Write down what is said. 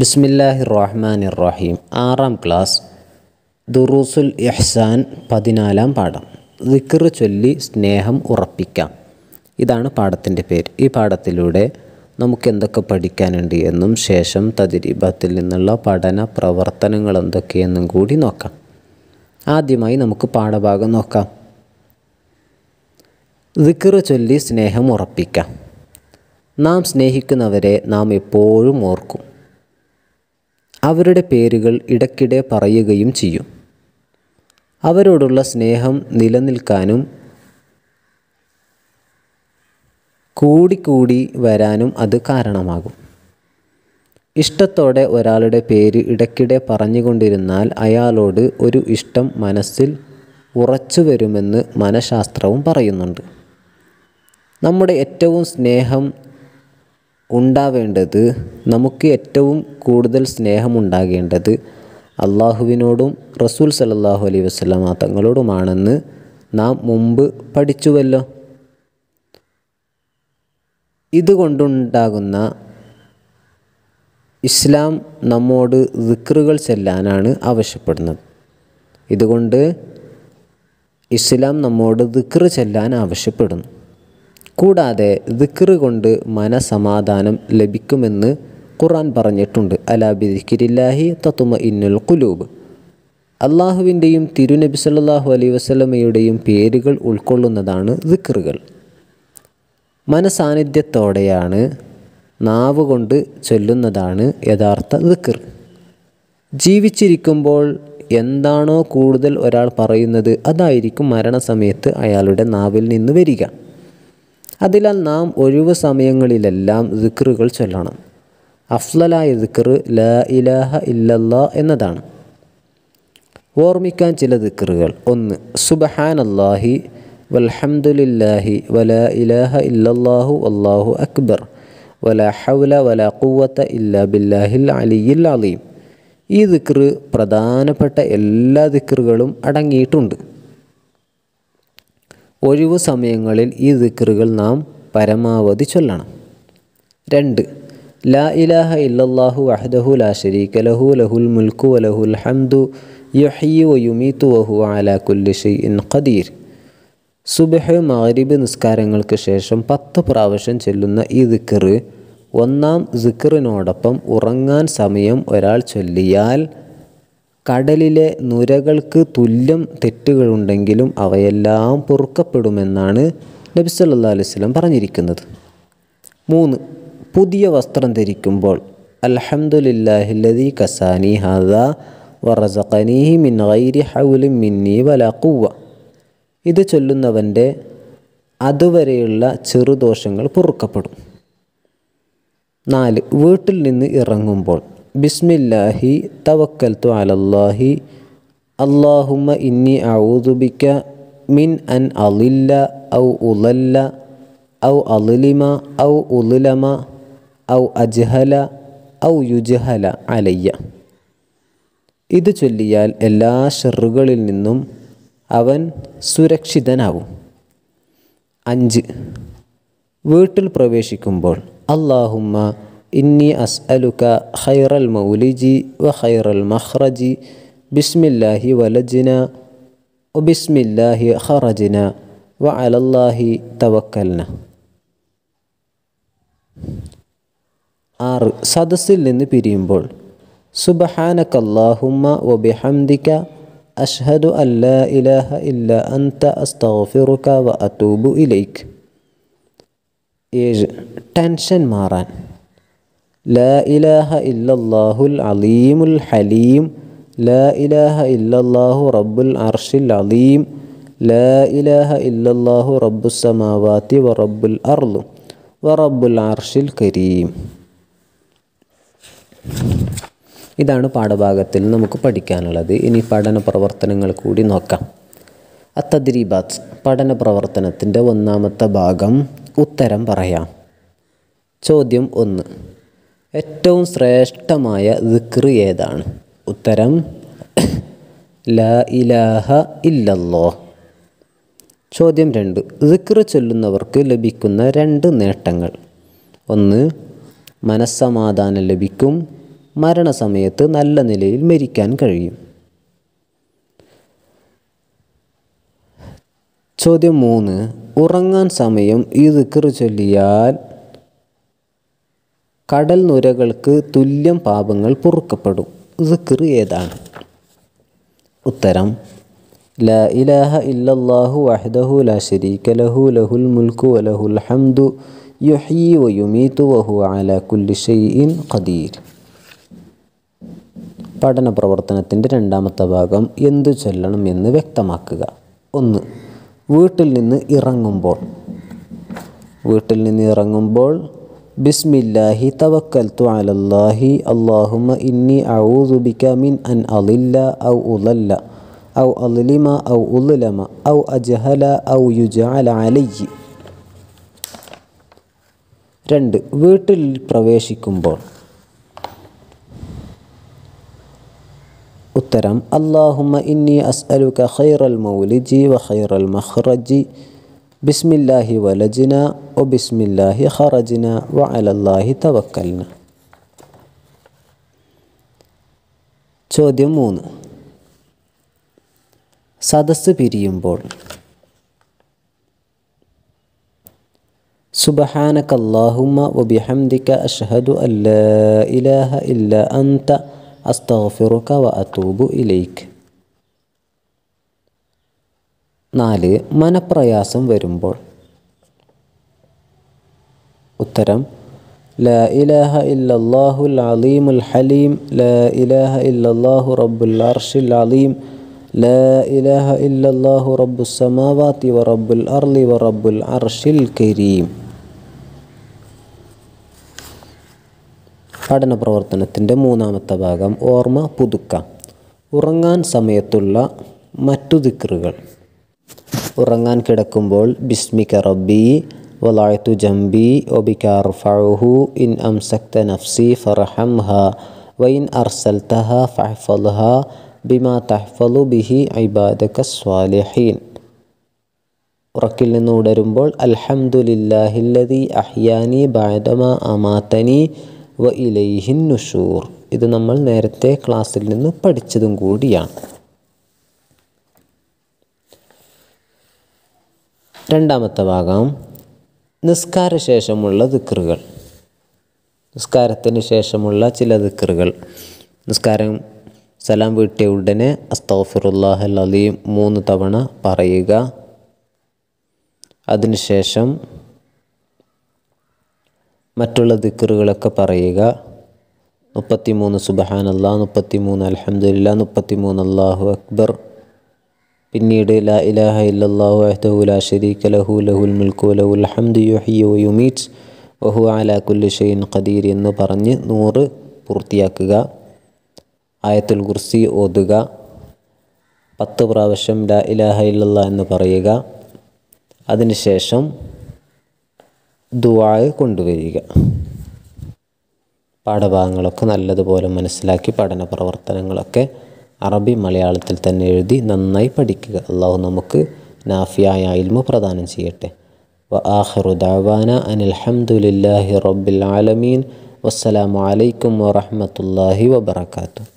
ബിസ്മില്ലാഹി റഹ്മാൻ ഇറഹീം ആറാം ക്ലാസ് ദുറൂസുൽ ഇഹ്സാൻ പതിനാലാം പാഠം ദിക്കർ ചൊല്ലി സ്നേഹം ഉറപ്പിക്കാം ഇതാണ് പാഠത്തിൻ്റെ പേര് ഈ പാഠത്തിലൂടെ നമുക്ക് എന്തൊക്കെ പഠിക്കാനുണ്ട് എന്നും ശേഷം തതിരീപത്തിൽ നിന്നുള്ള പഠന പ്രവർത്തനങ്ങൾ എന്തൊക്കെയെന്നും കൂടി നോക്കാം ആദ്യമായി നമുക്ക് പാഠഭാഗം നോക്കാം ദിക്കർ ചൊല്ലി സ്നേഹം ഉറപ്പിക്കാം നാം സ്നേഹിക്കുന്നവരെ നാം എപ്പോഴും ഓർക്കും അവരുടെ പേരുകൾ ഇടയ്ക്കിടെ പറയുകയും ചെയ്യും അവരോടുള്ള സ്നേഹം നിലനിൽക്കാനും കൂടിക്കൂടി വരാനും അത് കാരണമാകും ഇഷ്ടത്തോടെ ഒരാളുടെ പേര് ഇടയ്ക്കിടെ പറഞ്ഞുകൊണ്ടിരുന്നാൽ അയാളോട് ഒരു ഇഷ്ടം മനസ്സിൽ ഉറച്ചു വരുമെന്ന് മനഃശാസ്ത്രവും പറയുന്നുണ്ട് നമ്മുടെ ഏറ്റവും സ്നേഹം ഉണ്ടാവേണ്ടത് നമുക്ക് ഏറ്റവും കൂടുതൽ സ്നേഹമുണ്ടാകേണ്ടത് അള്ളാഹുവിനോടും റസൂൽ സലല്ലാഹു അലൈ വസ്ലാം തങ്ങളോടുമാണെന്ന് നാം മുമ്പ് പഠിച്ചുവല്ലോ ഇതുകൊണ്ടുണ്ടാകുന്ന ഇസ്ലാം നമ്മോട് ദിക്റുകൾ ചെല്ലാനാണ് ആവശ്യപ്പെടുന്നത് ഇതുകൊണ്ട് ഇസ്ലാം നമ്മോട് ദിക്റ് ചെല്ലാൻ ആവശ്യപ്പെടുന്നു കൂടാതെ ദിക്റ് കൊണ്ട് മനസമാധാനം ലഭിക്കുമെന്ന് ഖുർആൻ പറഞ്ഞിട്ടുണ്ട് അലാ ബിദിക്കിരില്ലാഹി തത്തുമ ഇന്നുൽ കുലൂബ് അള്ളാഹുവിൻ്റെയും തിരുനബി സല്ലാഹു അലൈഹി വസ്ലമയുടെയും പേരുകൾ ഉൾക്കൊള്ളുന്നതാണ് ദിക്റുകൾ മനസാന്നിധ്യത്തോടെയാണ് നാവ് കൊണ്ട് ചൊല്ലുന്നതാണ് യഥാർത്ഥ ദിക്ർ ജീവിച്ചിരിക്കുമ്പോൾ എന്താണോ കൂടുതൽ ഒരാൾ പറയുന്നത് അതായിരിക്കും മരണസമയത്ത് അയാളുടെ നാവിൽ നിന്ന് വരിക അതിലാൽ നാം ഒഴിവ് സമയങ്ങളിലെല്ലാം ദിക്റുകൾ ചൊല്ലണം അഫ്ലലായ ദിക്റ് ലാ ഇലാഹ ഇല്ലല്ലാ എന്നതാണ് ഓർമ്മിക്കാൻ ചില ദിക്റുകൾ ഒന്ന് സുബഹാൻ അല്ലാഹി വൽഹംദുലില്ലാഹി വല ഇലാഹ ഇല്ലല്ലാഹു അല്ലാഹു അക്ബർ വല ഹൗല വല കുവത്ത ഇല്ല ബില്ലാഹിൽ അലിയിൽ അലീം ഈ ദിക്റ് പ്രധാനപ്പെട്ട എല്ലാ ദിക്റുകളും അടങ്ങിയിട്ടുണ്ട് ഒഴിവു സമയങ്ങളിൽ ഈ ദിക്റുകൾ നാം പരമാവധി ചൊല്ലണം രണ്ട് ലാ ഇലാഹ ഇല്ലല്ലാഹു അഹദഹു ലാ ശരീക ലഹു ലഹുൽ മുൽക്കു വലഹുൽ ഹംദു യുഹി വയുമീത്തു വഹു അലാ കുല്ലിഷി ഷൈഇൻ ഖദീർ സുബഹ് മഗ്രിബ് നിസ്കാരങ്ങൾക്ക് ശേഷം പത്ത് പ്രാവശ്യം ചൊല്ലുന്ന ഈ ദിക്റ് ഒന്നാം ദിക്റിനോടൊപ്പം ഉറങ്ങാൻ സമയം ഒരാൾ ചൊല്ലിയാൽ കടലിലെ നുരകൾക്ക് തുല്യം തെറ്റുകളുണ്ടെങ്കിലും അവയെല്ലാം പൊറുക്കപ്പെടുമെന്നാണ് നബി സല്ലാ അലൈഹി സ്വലം പറഞ്ഞിരിക്കുന്നത് മൂന്ന് പുതിയ വസ്ത്രം ധരിക്കുമ്പോൾ അലഹമുല്ലാഹില്ലതി കസാനി ഹദ വറസഖനീഹി മിൻ ഗൈരി ഹൗലി മിന്നി വലക്കുവ ഇത് ചൊല്ലുന്നവൻ്റെ അതുവരെയുള്ള ചെറുദോഷങ്ങൾ പൊറുക്കപ്പെടും നാല് വീട്ടിൽ നിന്ന് ഇറങ്ങുമ്പോൾ ബിസ്മില്ലാഹി തു അലല്ലാഹി അള്ളാഹുമ ഇന്നി ഔദുബിക്ക മിൻ അൻ അലില്ല ഔ ഉലല്ല ഔ അലിമ ഔ ഉലമ ഔ അജ്ഹല ഔ യുജ്ഹല അലയ്യ ഇത് ചൊല്ലിയാൽ എല്ലാ ഷെറുകളിൽ നിന്നും അവൻ സുരക്ഷിതനാവും അഞ്ച് വീട്ടിൽ പ്രവേശിക്കുമ്പോൾ അള്ളാഹുമ്മ إني أسألك خير المولج وخير المخرج بسم الله ولجنا وبسم الله خرجنا وعلى الله توكلنا آر سادسل لن بول سبحانك اللهم وبحمدك أشهد أن لا إله إلا أنت أستغفرك وأتوب إليك إيج تنشن ماران ലാ ഇലാഹ ഇല്ലല്ലാഹുൽ അലീമുൽ ഹലീം ലാ ഇലാഹ ഇല്ലല്ലാഹു റബ്ബുൽ അർഷിൽ അലീം ലാ ഇലാഹ ഇല്ലല്ലാഹു റബ്ബു സമാവാത്തി വ റബ്ബുൽ അർലു വ റബ്ബുൽ അർഷിൽ കരീം ഇതാണ് പാഠഭാഗത്തിൽ നമുക്ക് പഠിക്കാനുള്ളത് ഇനി പഠന പ്രവർത്തനങ്ങൾ കൂടി നോക്കാം അത്തദ്രീബാത്ത് പഠന പ്രവർത്തനത്തിൻ്റെ ഒന്നാമത്തെ ഭാഗം ഉത്തരം പറയാം ചോദ്യം ഒന്ന് ഏറ്റവും ശ്രേഷ്ഠമായ ദിക്റ് ഏതാണ് ഉത്തരം ലാ ഇലാഹ ഇല്ലല്ലോ ചോദ്യം രണ്ട് ദിക്റ് ചൊല്ലുന്നവർക്ക് ലഭിക്കുന്ന രണ്ട് നേട്ടങ്ങൾ ഒന്ന് മനസ്സമാധാനം ലഭിക്കും മരണസമയത്ത് നല്ല നിലയിൽ മരിക്കാൻ കഴിയും ചോദ്യം മൂന്ന് ഉറങ്ങാൻ സമയം ഈ ദിക്റ് ചൊല്ലിയാൽ കടൽ നുരകൾക്ക് തുല്യം പാപങ്ങൾ പൊറുക്കപ്പെടും സിക്കർ ഏതാണ് ഉത്തരം ല ഇലാഹ ഇല്ലല്ലാഹു വഹദഹു ല ശരീക ലഹു ലഹുൽ മുൽക്കു വലഹുൽ ഹംദു യുഹി വയുമീതു വഹു അല കുല്ലി ഷൈഇൻ ഖദീർ പഠന പ്രവർത്തനത്തിൻ്റെ രണ്ടാമത്തെ ഭാഗം എന്തു ചൊല്ലണം എന്ന് വ്യക്തമാക്കുക ഒന്ന് വീട്ടിൽ നിന്ന് ഇറങ്ങുമ്പോൾ വീട്ടിൽ നിന്ന് ഇറങ്ങുമ്പോൾ بسم الله توكلت على الله اللهم إني أعوذ بك من أن أضل أو أضل أو أظلم أو أظلم أو أجهل أو يجعل علي രണ്ട് വീട്ടിൽ പ്രവേശിക്കുമ്പോൾ ഉത്തരം അള്ളാഹുമ ഇന്നി അസ്അലുക ഖൈറൽ മൗലിജി വ ഖൈറൽ മഖ്റജി بسم الله ولجنا وبسم الله خرجنا وعلى الله توكلنا ചോദ്യം മൂന്ന് സദസ്സ് പിരിയുമ്പോൾ سبحانك اللهم وبحمدك أشهد أن لا إله إلا أنت أستغفرك وأتوب إليك നാല് മനപ്രയാസം വരുമ്പോൾ ഉത്തരം ല ഇലാഹ ഇല്ലാഹുൽ അലീമുൽ ഹലീം ല ഇലാഹ ഇല്ലാഹു റബ്ബുൽ അർഷിൽ അലീം ല ഇലാഹ ഇല്ലാഹു റബ്ബു സമാവാത്തി വ റബ്ബുൽ അർലി വ റബ്ബുൽ അർഷിൽ കരീം പഠന പ്രവർത്തനത്തിൻ്റെ മൂന്നാമത്തെ ഭാഗം ഓർമ്മ പുതുക്കാം ഉറങ്ങാൻ സമയത്തുള്ള മറ്റു ദിക്റുകൾ ഉറങ്ങാൻ കിടക്കുമ്പോൾ ബിസ്മിക റബ്ബി വലായത്തു ജംബി ഒബിക അർഫഹു ഇൻ അംസക്ത നഫ്സി ഫറഹം ഹ വൈൻ അർസൽത്തഹ ഫഹ ബിമാ തഹ്ഫലു ബിഹി ഐബാദക സ്വാലിഹീൻ ഉറക്കിൽ നിന്ന് ഉടരുമ്പോൾ അലഹമുല്ലാഹില്ലതി അഹ്യാനി ബാദമ അമാതനി വ ഇലൈഹിൻ നുഷൂർ ഇത് നമ്മൾ നേരത്തെ ക്ലാസ്സിൽ നിന്ന് പഠിച്ചതും കൂടിയാണ് രണ്ടാമത്തെ ഭാഗം നിസ്കാരശേഷമുള്ള ദിക്കറുകൾ നിസ്കാരത്തിന് ശേഷമുള്ള ചില ദിക്കറുകൾ നിസ്കാരം സലാം വീട്ടിയ ഉടനെ അസ്തഫിറുല്ലാഹ് അലീം മൂന്ന് തവണ പറയുക അതിനുശേഷം മറ്റുള്ള ദിക്കറുകളൊക്കെ പറയുക മുപ്പത്തിമൂന്ന് സുബഹാനല്ല മുപ്പത്തിമൂന്ന് അലഹമുല്ല മുപ്പത്തിമൂന്ന് അള്ളാഹു അക്ബർ പിന്നീട് ലാ ഇലാഹ ഇല്ലാഹു അഹ്ദഹു ലാ ഷരീഖ ലഹു ലഹുൽ മിൽക്കു ലഹുൽ ഹംദു യുഹി യുമീറ്റ്സ് വഹു അലാ കുല്ലു ഷെയ്ൻ ഖദീർ എന്ന് പറഞ്ഞ് നൂറ് പൂർത്തിയാക്കുക ആയത്തുൽ കുർസി ഓതുക പത്ത് പ്രാവശ്യം ലാ ഇലാഹ ഇല്ലല്ല എന്ന് പറയുക അതിനുശേഷം ദുവായ് കൊണ്ടുവരിക പാഠഭാഗങ്ങളൊക്കെ നല്ലതുപോലെ മനസ്സിലാക്കി പഠന പ്രവർത്തനങ്ങളൊക്കെ അറബി മലയാളത്തിൽ തന്നെ എഴുതി നന്നായി പഠിക്കുക അള്ളാഹു നമുക്ക് നാഫിയായ ഇൽമ പ്രദാനം ചെയ്യട്ടെ വ ആഹ്റു ദാവാന അനിൽഹമുല്ലാഹി റബ്ബിൽ ആലമീൻ വസ്സലാമലൈക്കും വാഹമത്തല്ലാഹി വബർക്കാത്തു